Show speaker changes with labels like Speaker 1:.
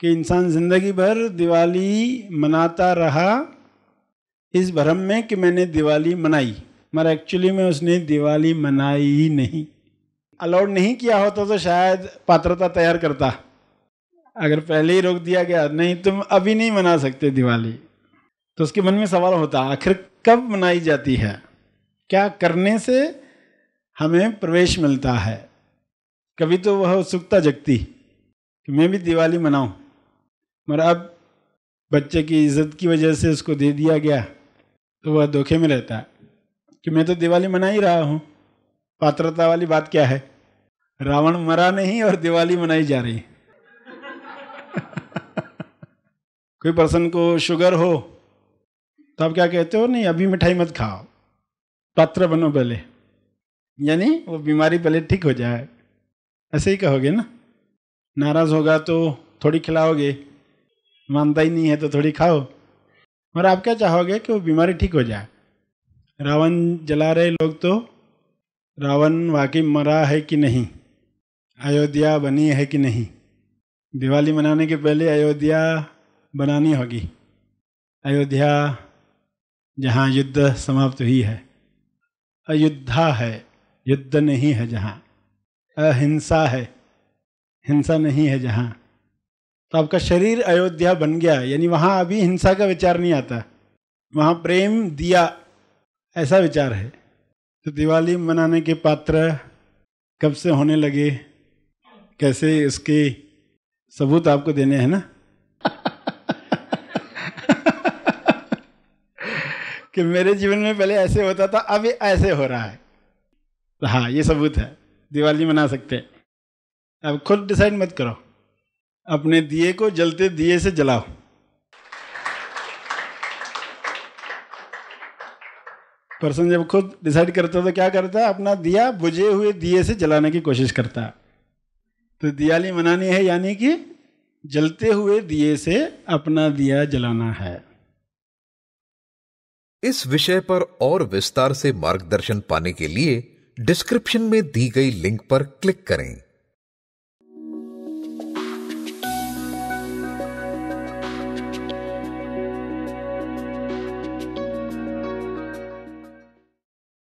Speaker 1: कि इंसान ज़िंदगी भर दिवाली मनाता रहा इस भ्रम में कि मैंने दिवाली मनाई मगर एक्चुअली में उसने दिवाली मनाई ही नहीं अलाउड नहीं किया होता तो शायद पात्रता तैयार करता अगर पहले ही रोक दिया गया नहीं तुम अभी नहीं मना सकते दिवाली तो उसके मन में सवाल होता आखिर कब मनाई जाती है क्या करने से हमें प्रवेश मिलता है कभी तो वह उत्सुकता जगती कि मैं भी दिवाली मनाऊं मगर अब बच्चे की इज्जत की वजह से उसको दे दिया गया तो वह धोखे में रहता है कि मैं तो दिवाली मना ही रहा हूँ पात्रता वाली बात क्या है रावण मरा नहीं और दिवाली मनाई जा रही कोई पर्सन को शुगर हो तो आप क्या कहते हो नहीं अभी मिठाई मत खाओ पात्र बनो पहले यानी वो बीमारी पहले ठीक हो जाए ऐसे ही कहोगे ना नाराज होगा तो थोड़ी खिलाओगे मानता ही नहीं है तो थोड़ी खाओ और आप क्या चाहोगे कि वो बीमारी ठीक हो जाए रावण जला रहे लोग तो रावण वाकई मरा है कि नहीं अयोध्या बनी है कि नहीं दिवाली मनाने के पहले अयोध्या बनानी होगी अयोध्या जहाँ युद्ध समाप्त हुई है अयोध्या है युद्ध नहीं है जहाँ अहिंसा है हिंसा नहीं है जहाँ तो आपका शरीर अयोध्या बन गया यानी वहाँ अभी हिंसा का विचार नहीं आता वहाँ प्रेम दिया ऐसा विचार है तो दिवाली मनाने के पात्र कब से होने लगे कैसे उसके सबूत आपको देने हैं ना कि मेरे जीवन में पहले ऐसे होता था अब ऐसे हो रहा है तो हाँ ये सबूत है दिवाली मना सकते हैं अब खुद डिसाइड मत करो अपने दिए को जलते दिए से जलाओ पर्सन जब खुद डिसाइड करता है तो क्या करता है अपना दिया बुझे हुए दिए से जलाने की कोशिश करता है तो दियाली मनानी है यानी कि जलते हुए दिए से अपना दिया
Speaker 2: जलाना है इस विषय पर और विस्तार से मार्गदर्शन पाने के लिए डिस्क्रिप्शन में दी गई लिंक पर क्लिक करें